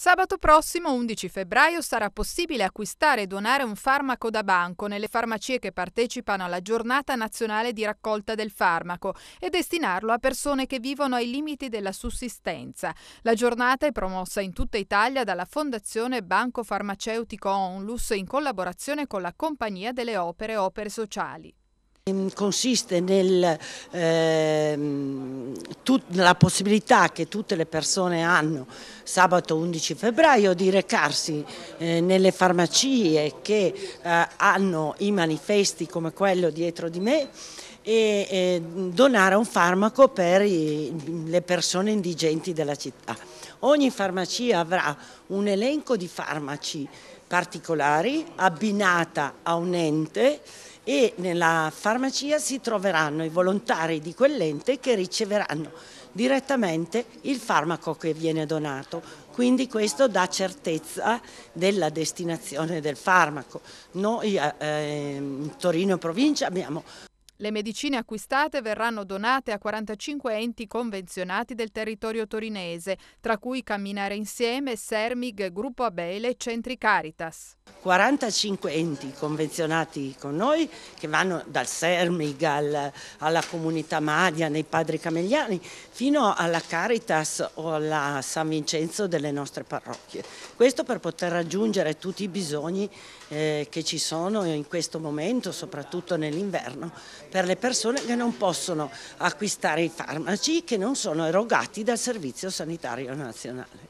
Sabato prossimo, 11 febbraio, sarà possibile acquistare e donare un farmaco da banco nelle farmacie che partecipano alla giornata nazionale di raccolta del farmaco e destinarlo a persone che vivono ai limiti della sussistenza. La giornata è promossa in tutta Italia dalla Fondazione Banco Farmaceutico Onlus in collaborazione con la Compagnia delle Opere e Opere Sociali. Consiste nel... Ehm la possibilità che tutte le persone hanno sabato 11 febbraio di recarsi eh, nelle farmacie che eh, hanno i manifesti come quello dietro di me e donare un farmaco per le persone indigenti della città. Ogni farmacia avrà un elenco di farmaci particolari abbinata a un ente e nella farmacia si troveranno i volontari di quell'ente che riceveranno direttamente il farmaco che viene donato. Quindi questo dà certezza della destinazione del farmaco. Noi eh, ehm, in Torino e provincia abbiamo le medicine acquistate verranno donate a 45 enti convenzionati del territorio torinese, tra cui Camminare Insieme, Sermig, Gruppo Abele e Centri Caritas. 45 enti convenzionati con noi che vanno dal Sermig al, alla comunità Madia, nei Padri Camegliani, fino alla Caritas o alla San Vincenzo delle nostre parrocchie. Questo per poter raggiungere tutti i bisogni eh, che ci sono in questo momento, soprattutto nell'inverno per le persone che non possono acquistare i farmaci che non sono erogati dal Servizio Sanitario Nazionale.